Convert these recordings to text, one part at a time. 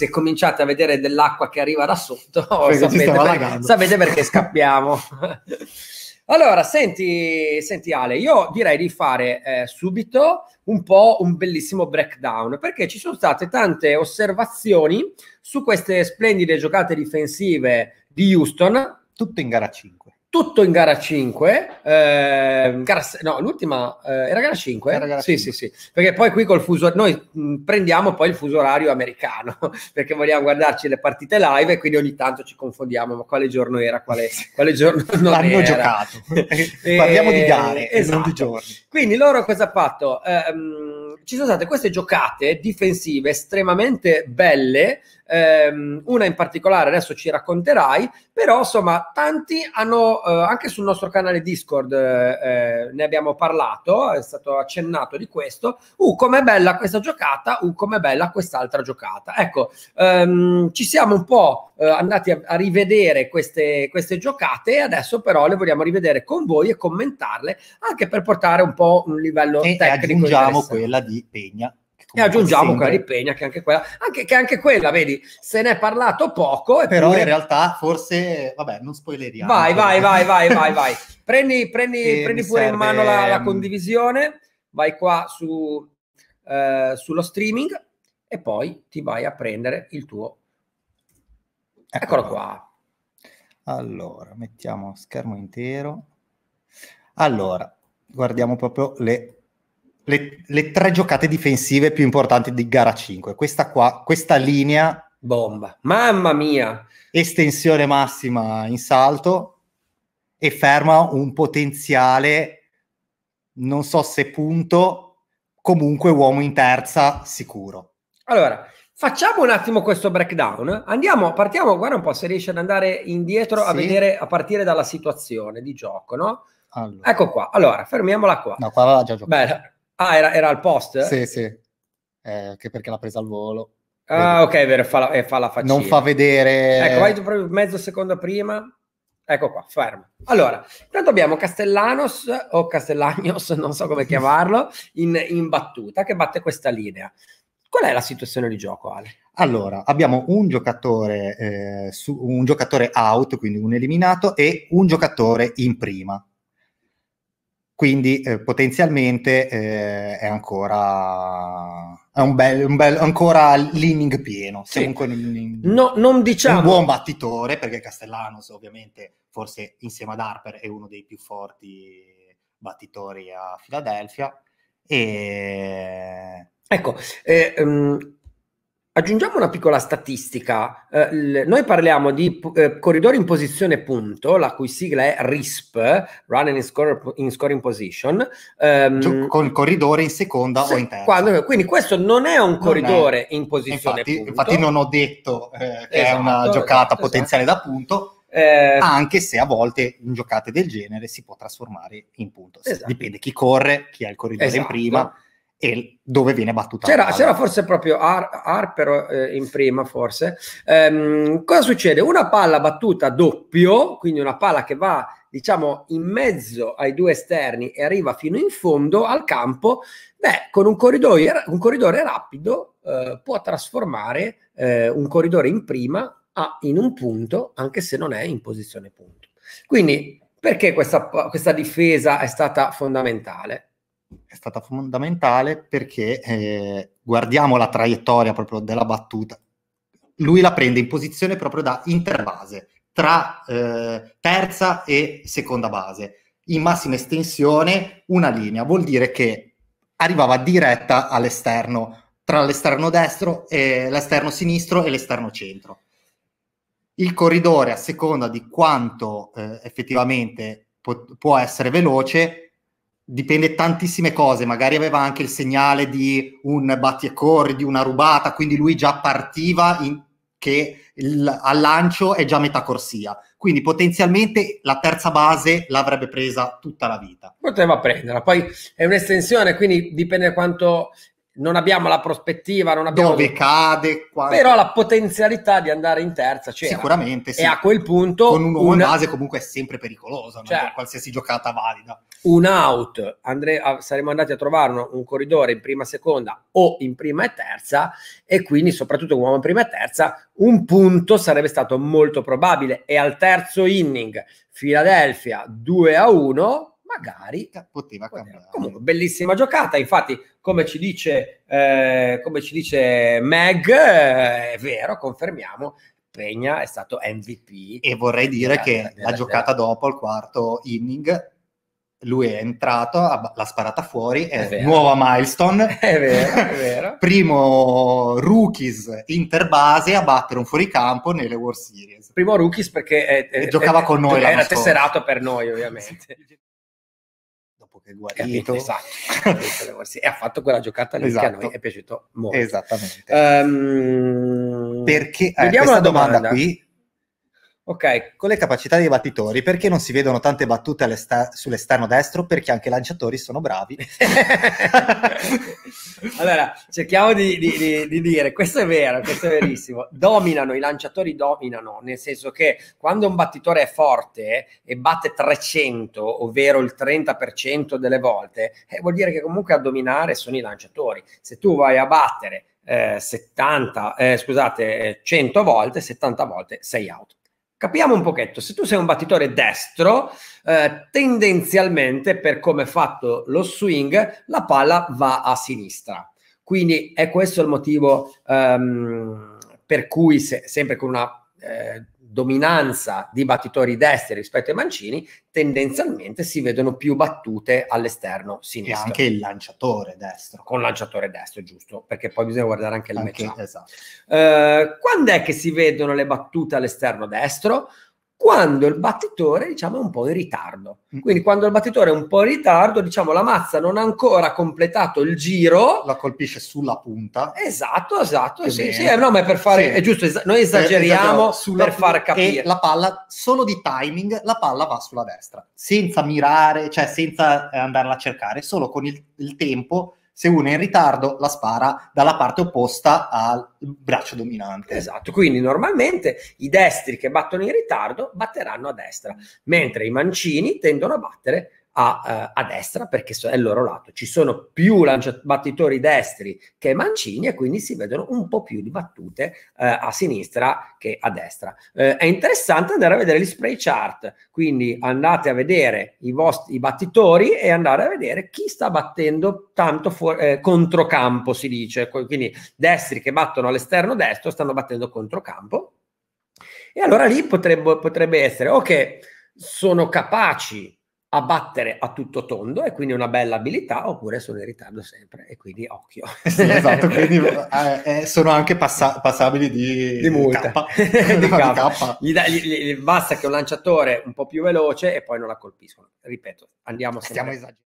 se cominciate a vedere dell'acqua che arriva da sotto, sapete, per, sapete perché scappiamo. Allora, senti, senti, Ale, io direi di fare eh, subito un po' un bellissimo breakdown, perché ci sono state tante osservazioni su queste splendide giocate difensive di Houston. Tutte in gara 5 tutto in gara 5, eh, gara, no, l'ultima eh, era gara 5? Era gara sì, 5. sì, sì, perché poi qui col fuso noi mh, mm, prendiamo poi il fuso orario americano, perché vogliamo guardarci le partite live e quindi ogni tanto ci confondiamo, ma quale giorno era, quale, quale giorno non L'hanno era. giocato. Parliamo di gare, esatto. non di esatto. giorni. Quindi loro cosa ha fatto? Eh, mh, ci sono state queste giocate difensive estremamente belle, ehm, una in particolare adesso ci racconterai, però insomma tanti hanno, eh, anche sul nostro canale Discord eh, eh ne abbiamo parlato, è stato accennato di questo, uh com'è bella questa giocata, uh com'è bella quest'altra giocata. Ecco, ehm, ci siamo un po' eh, andati a, a rivedere queste, queste, giocate e adesso però le vogliamo rivedere con voi e commentarle anche per portare un po' un livello e tecnico. E aggiungiamo quella di Pegna e aggiungiamo quella di Pegna, che anche quella, anche, che anche quella, vedi, se ne è parlato poco. Eppure... Però in realtà forse, vabbè, non spoileriamo. Vai, vai, vai, vai, vai, vai. Prendi, prendi, prendi pure serve... in mano la, la, mm, condivisione, vai qua su, eh, sullo streaming e poi ti vai a prendere il tuo Eccolo, qua. Allora, mettiamo schermo intero. Allora, guardiamo proprio le, le, le, tre giocate difensive più importanti di gara 5. Questa qua, questa linea... Bomba, mamma mia! Estensione massima in salto e ferma un potenziale, non so se punto, comunque uomo in terza sicuro. Allora, Facciamo un attimo questo breakdown. Andiamo, partiamo, guarda un po' se riesci ad andare indietro sì. a vedere a partire dalla situazione di gioco, no? Allora. Ecco qua. Allora, fermiamola qua. No, qua l'ha già giocato. Beh, ah, era, era, al post? Sì, sì. Eh, che perché l'ha presa al volo. Ah, Vedi. ok, vero, fa la, eh, fa la faccina. Non fa vedere... Ecco, vai proprio mezzo secondo prima. Ecco qua, fermo. Allora, intanto abbiamo Castellanos o Castellagnos, non so come chiamarlo, in, in battuta, che batte questa linea. Qual è la situazione di gioco, Ale? Allora, abbiamo un giocatore, eh, su, un giocatore out, quindi un eliminato, e un giocatore in prima. Quindi eh, potenzialmente eh, è ancora è un bel, un bel ancora l'inning pieno. Sì. Comunque, no, non diciamo... un buon battitore, perché Castellanos ovviamente forse insieme ad Harper è uno dei più forti battitori a Filadelfia e... Ecco, eh, um, aggiungiamo una piccola statistica. Eh, l- noi parliamo di eh, corridori in posizione punto, la cui sigla è RISP, Running in, score, in Scoring Position. Um, ehm, con cioè, corridore in seconda se- o in terza. Quando, quindi questo non è un corridore è. in posizione infatti, punto. Infatti non ho detto eh, che esatto, è una esatto, giocata esatto, esatto. potenziale esatto. da punto, eh, anche se a volte in giocate del genere si può trasformare in punto. Esatto. Dipende chi corre, chi ha il corridore esatto. in prima e dove viene battuta. C'era, c'era forse proprio Ar- Harper eh, in prima, forse. Ehm, cosa succede? Una palla battuta doppio, quindi una palla che va diciamo in mezzo ai due esterni e arriva fino in fondo al campo, beh, con un corridoio, un corridore rapido eh, può trasformare eh, un corridore in prima a, in un punto, anche se non è in posizione punto. Quindi perché questa, questa difesa è stata fondamentale? È stata fondamentale perché eh, guardiamo la traiettoria proprio della battuta. Lui la prende in posizione proprio da interbase, tra eh, terza e seconda base. In massima estensione una linea, vuol dire che arrivava diretta all'esterno, tra l'esterno destro e l'esterno sinistro e l'esterno centro il corridore a seconda di quanto eh, effettivamente po- può essere veloce dipende tantissime cose, magari aveva anche il segnale di un batti e corri, di una rubata, quindi lui già partiva in, che il, al lancio è già metà corsia, quindi potenzialmente la terza base l'avrebbe presa tutta la vita. Poteva prenderla, poi è un'estensione, quindi dipende quanto non abbiamo la prospettiva, non abbiamo dove cade, quanto... però la potenzialità di andare in terza c'era. Sicuramente sì. E a quel punto con un uomo una... in base comunque è sempre pericolosa, cioè, qualsiasi giocata valida. Un out, Andre... saremmo andati a trovare un, un corridore in prima seconda o in prima e terza e quindi soprattutto un uomo in prima e terza un punto sarebbe stato molto probabile e al terzo inning Philadelphia 2 a 1 magari poteva cambiare. Comunque, bellissima giocata. Infatti, come ci dice, eh, come ci dice Meg, eh, è vero, confermiamo. Pegna è stato MVP. E vorrei dire che della, la giocata dopo, il quarto inning, lui è entrato, l'ha sparata fuori, è, è nuova milestone. È vero, è vero. Primo rookies interbase a battere un fuoricampo nelle World Series. Primo rookies perché è, giocava con noi. Era tesserato per noi, ovviamente. sì dopo che è guarito. Esatto. e ha fatto quella giocata lì esatto. che a esatto. noi è piaciuto molto. Esattamente. Um, Perché eh, questa domanda. domanda qui Ok, con le capacità dei battitori, perché non si vedono tante battute sull'esterno destro? Perché anche i lanciatori sono bravi. allora, cerchiamo di, di, di, di, dire, questo è vero, questo è verissimo, dominano, i lanciatori dominano, nel senso che quando un battitore è forte e batte 300, ovvero il 30% delle volte, eh, vuol dire che comunque a dominare sono i lanciatori. Se tu vai a battere eh, 70, eh, scusate, 100 eh, volte, 70 volte sei out Capiamo un pochetto, se tu sei un battitore destro, eh, tendenzialmente per come è fatto lo swing, la palla va a sinistra. Quindi è questo il motivo ehm, per cui, se, sempre con una eh, dominanza di battitori destri rispetto ai mancini, tendenzialmente si vedono più battute all'esterno sinistro. E anche il lanciatore destro. Con lanciatore destro, giusto, perché poi bisogna guardare anche il anche, Esatto. Eh, quando è che si vedono le battute all'esterno destro? quando il battitore diciamo, è un po' in ritardo. Mm. Quindi quando il battitore è un po' in ritardo, diciamo, la mazza non ha ancora completato il giro. La colpisce sulla punta. Esatto, esatto. sì, sì eh, no, ma è per fare, sì. è giusto, es- noi eh, esatto, esageriamo per far capire. la palla, solo di timing, la palla va sulla destra, senza mirare, cioè senza eh, andarla a cercare, solo con il, il tempo se uno è in ritardo la spara dalla parte opposta al braccio dominante. Esatto, quindi normalmente i destri che battono in ritardo batteranno a destra, mentre i mancini tendono a battere a, eh, a, destra perché è il loro lato. Ci sono più lanciabattitori destri che mancini e quindi si vedono un po' più di battute eh, a sinistra che a destra. Eh, è interessante andare a vedere gli spray chart, quindi andate a vedere i, vostri, i battitori e andare a vedere chi sta battendo tanto fu- eh, controcampo, si dice. Quindi destri che battono all'esterno destro stanno battendo controcampo. E allora lì potrebbe, potrebbe essere o okay, che sono capaci a battere a tutto tondo e quindi una bella abilità oppure sono in ritardo sempre e quindi occhio sì, esatto quindi eh, eh, sono anche passa- passabili di, di multa di, di K. Gli da, gli, gli, basta che un lanciatore un po' più veloce e poi non la colpiscono ripeto andiamo stiamo esagerando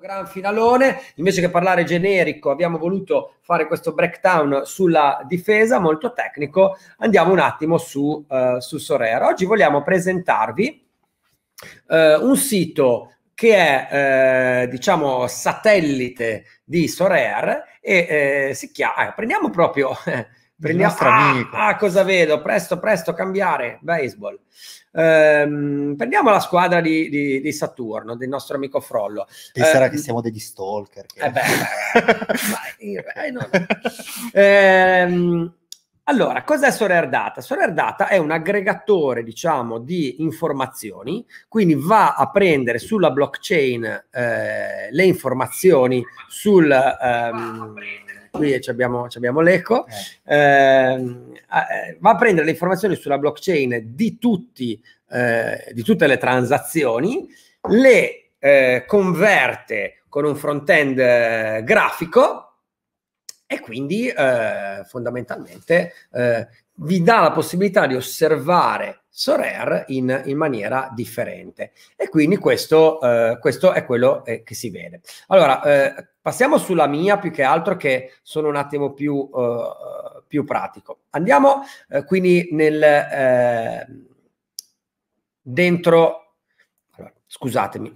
gran finalone invece che parlare generico abbiamo voluto fare questo breakdown sulla difesa molto tecnico andiamo un attimo su, uh, su Sorera oggi vogliamo presentarvi eh, un sito che è eh, diciamo satellite di Sorear e eh, si chiama, ah, prendiamo proprio, prendiamo, ah, ah, cosa vedo, presto presto cambiare, baseball. Ehm, prendiamo la squadra di, di, di, Saturno, del nostro amico Frollo. Penserà eh, che siamo degli stalker. Che... Eh beh, vai, vai, vai, no. ehm, allora, cos'è SoreRData? SoreRData è un aggregatore, diciamo, di informazioni, quindi va a prendere sulla blockchain eh, le informazioni sul... Ehm, qui abbiamo, abbiamo l'eco, eh. Ehm, eh, va a prendere le informazioni sulla blockchain di, tutti, eh, di tutte le transazioni, le eh, converte con un front-end eh, grafico, e quindi eh, fondamentalmente eh, vi dà la possibilità di osservare Sorer in, in maniera differente e quindi questo, eh, questo è quello eh, che si vede. Allora, eh, passiamo sulla mia più che altro che sono un attimo più, eh, più pratico. Andiamo quindi nel, dentro, allora, scusatemi,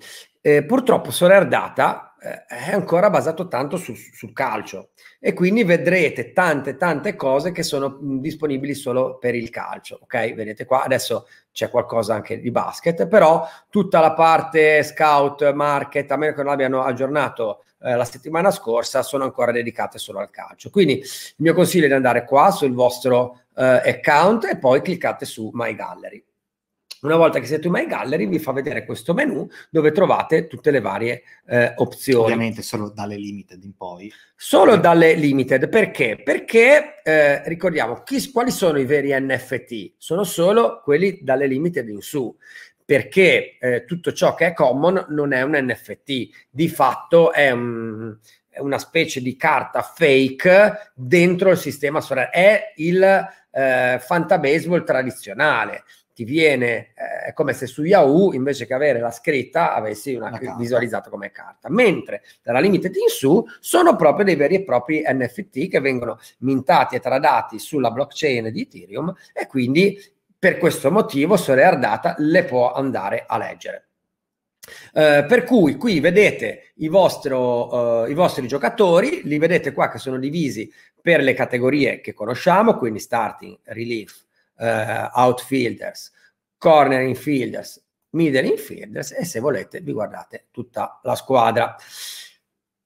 purtroppo Sorer Data eh, è ancora basato tanto su, sul calcio e quindi vedrete tante tante cose che sono disponibili solo per il calcio, ok? Vedete qua, adesso c'è qualcosa anche di basket, però tutta la parte scout, market, a meno che non abbiano aggiornato eh, la settimana scorsa, sono ancora dedicate solo al calcio. Quindi il mio consiglio è di andare qua sul vostro eh, account e poi cliccate su My Gallery. Una volta che siete in My Gallery vi fa vedere questo menu dove trovate tutte le varie eh, opzioni. Ovviamente solo dalle limited in poi. Solo eh. dalle limited, perché? Perché eh, ricordiamo chi, quali sono i veri NFT? Sono solo quelli dalle limited in su perché eh, tutto ciò che è common non è un NFT, di fatto è, un, è una specie di carta fake dentro il sistema solare, è il eh, fantabaseball tradizionale ti viene, eh, come se su Yahoo invece che avere la scritta avessi una, una visualizzata come carta. Mentre dalla Limited in su sono proprio dei veri e propri NFT che vengono mintati e tradati sulla blockchain di Ethereum e quindi per questo motivo Solear Data le può andare a leggere. Uh, per cui qui vedete i, vostro, uh, i, vostri giocatori, li vedete qua che sono divisi per le categorie che conosciamo, quindi starting, relief, eh, outfielders, corner infielders, middle infielders e se volete vi guardate tutta la squadra.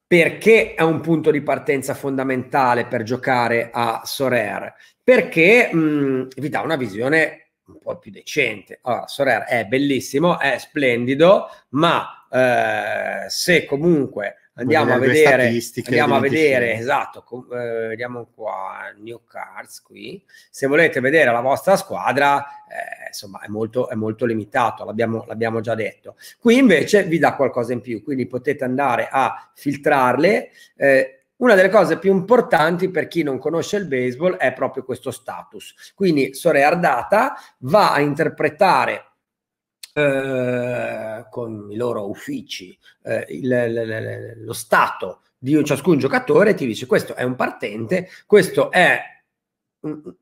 Perché è un punto di partenza fondamentale per giocare a Sorer? Perché mh, vi dà una visione un po' più decente. Allora, Sorer è bellissimo, è splendido, ma eh, se comunque Andiamo a vedere, andiamo a vedere esatto, com- eh, vediamo qua New Cards qui. Se volete vedere la vostra squadra, eh, insomma, è molto, è molto limitato, l'abbiamo, l'abbiamo, già detto. Qui invece vi dà qualcosa in più, quindi potete andare a filtrarle. Eh, una delle cose più importanti per chi non conosce il baseball è proprio questo status. Quindi Sore Ardata va a interpretare eh, con i loro uffici, eh, il, il, lo stato di ciascun giocatore ti dice questo è un partente, questo è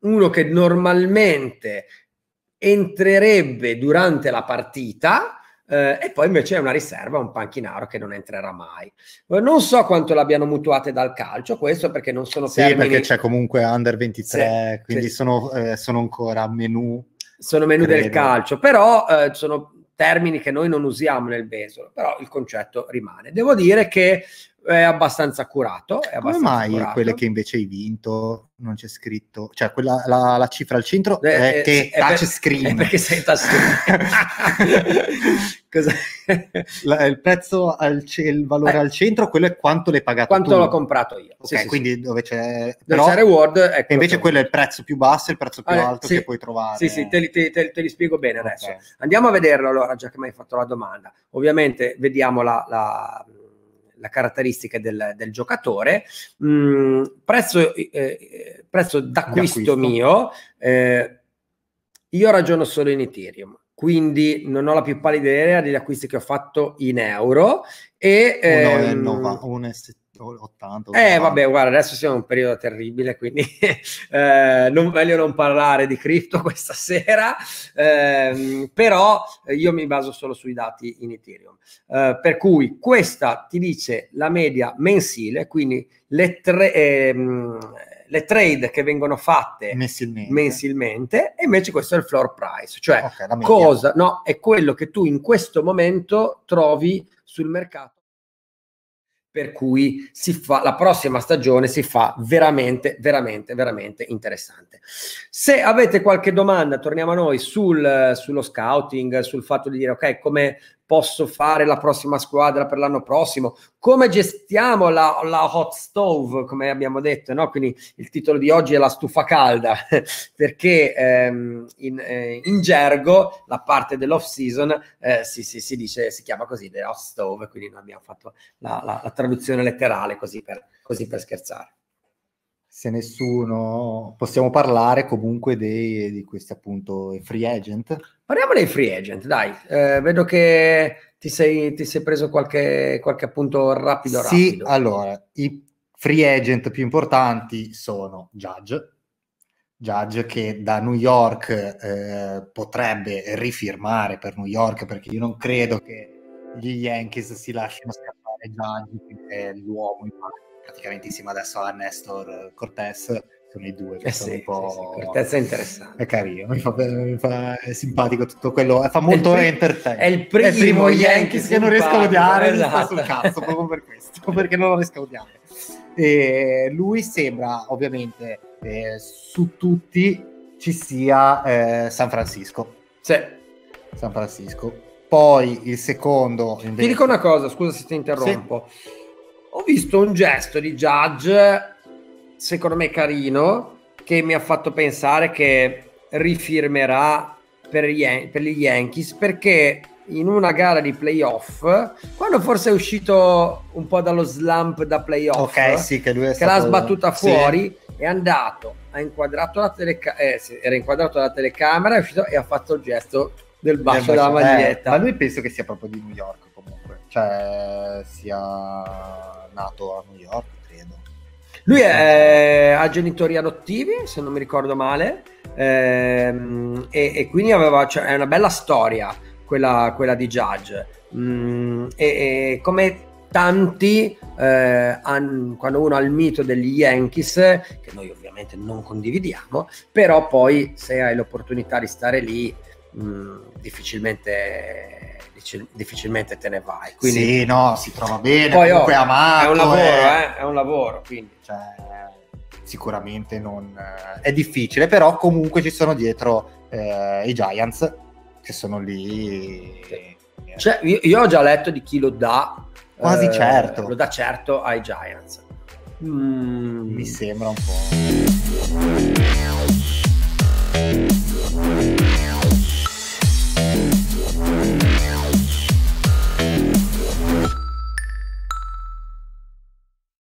uno che normalmente entrerebbe durante la partita, eh, e poi invece è una riserva, un panchinaro che non entrerà mai. Eh, non so quanto l'abbiano mutuate dal calcio, questo perché non sono sì, termini... perché c'è comunque under 23, sì, quindi sì. Sono, eh, sono, ancora a menù sono menu credo. del calcio, però eh, sono termini che noi non usiamo nel Besolo, però il concetto rimane. Devo dire che è abbastanza accurato. È abbastanza Come mai accurato. quelle che invece hai vinto non c'è scritto? Cioè, quella, la, la cifra al centro eh, è, è eh, che è touchscreen. Per, perché sei touchscreen. la, il prezzo, al, il valore eh. al centro, quello è quanto l'hai pagato Quanto tu. l'ho comprato io. Ok, sì, quindi sì. dove c'è... Però, c'è reward... Ecco invece quello è il prezzo più basso e il prezzo più allora, alto sì. che puoi trovare. Sì, sì, te, te, te, te li spiego bene okay. adesso. Andiamo a vederlo allora, già che mi hai fatto la domanda. Ovviamente vediamo la, la la caratteristica del, del giocatore. Mm, prezzo, eh, eh, prezzo d'acquisto, d'acquisto. mio, eh, io ragiono solo in Ethereum. Quindi non ho la più pallida idea degli acquisti che ho fatto in euro. E, ehm, 1,90, 1,70. 80. 80. Eh vabbè, guarda, adesso siamo in un periodo terribile, quindi eh, non meglio non parlare di cripto questa sera, eh, però io mi baso solo sui dati in Ethereum. Eh, per cui questa ti dice la media mensile, quindi le tre... Ehm, le trade che vengono fatte mensilmente. mensilmente, e invece questo è il floor price, cioè okay, cosa, no, è quello che tu in questo momento trovi sul mercato per cui fa, la prossima stagione si fa veramente, veramente, veramente interessante. Se avete qualche domanda, torniamo a noi sul, sullo scouting, sul fatto di dire ok, come, posso fare la prossima squadra per l'anno prossimo, come gestiamo la, la hot stove, come abbiamo detto, no? quindi il titolo di oggi è la stufa calda, perché ehm, in, eh, in, gergo la parte dell'off season eh, si, si, si, dice, si chiama così, the hot stove, quindi noi abbiamo fatto la, la, la traduzione letterale così per, così per scherzare se nessuno, possiamo parlare comunque dei, di questi appunto free agent. Parliamo dei free agent, dai. Eh, vedo che ti sei, ti sei preso qualche, qualche, appunto rapido. Sì, allora, i free agent più importanti sono Judge, Judge che da New York eh, potrebbe rifirmare per New York perché io non credo che gli Yankees si lasciano scappare Judge, che è l'uomo in parte praticamente adesso a Nestor Cortez sono i due che eh sono sì, un po' sì, Cortez è interessante è carino mi fa, mi fa è simpatico tutto quello fa molto è entertainment è il primo, è il primo Yankees che non riesco a odiare esatto. sul cazzo proprio per questo perché non lo riesco a odiare e lui sembra ovviamente eh, su tutti ci sia eh, San Francisco sì. San Francisco poi il secondo invece... ti dico una cosa scusa se ti interrompo sì visto un gesto di Judge, secondo me carino, che mi ha fatto pensare che rifirmerà per, Yan- per gli Yankees perché in una gara di playoff, quando forse è uscito un po' dallo slump da playoff, okay, sì, che, lui che stato... l'ha sbattuta fuori, sì. è andato, ha inquadrato la teleca- eh, era inquadrato dalla telecamera, è uscito e ha fatto il gesto del bacio, del bacio della eh, maglietta. Eh, ma lui penso che sia proprio di New York comunque, cioè sia nato a New York, credo. Lui è, eh, ha genitori adottivi, se non mi ricordo male, ehm, e, e, quindi aveva, cioè, è una bella storia quella, quella di Judge. Mm, e, e, come tanti, eh, han, quando uno ha il mito degli Yankees, che noi ovviamente non condividiamo, però poi se hai l'opportunità di stare lì, mh, mm, difficilmente, difficilmente te ne vai. Quindi, sì, no, si trova bene, poi, comunque oh, è amato. È un lavoro, è, eh. eh, è un lavoro, quindi. Cioè, sicuramente non... Eh, è difficile, però comunque ci sono dietro eh, i Giants che sono lì... Sì. Eh. Cioè, io, io, ho già letto di chi lo dà. Quasi eh, certo. Lo dà certo ai Giants. Mm. Mi sembra un po'.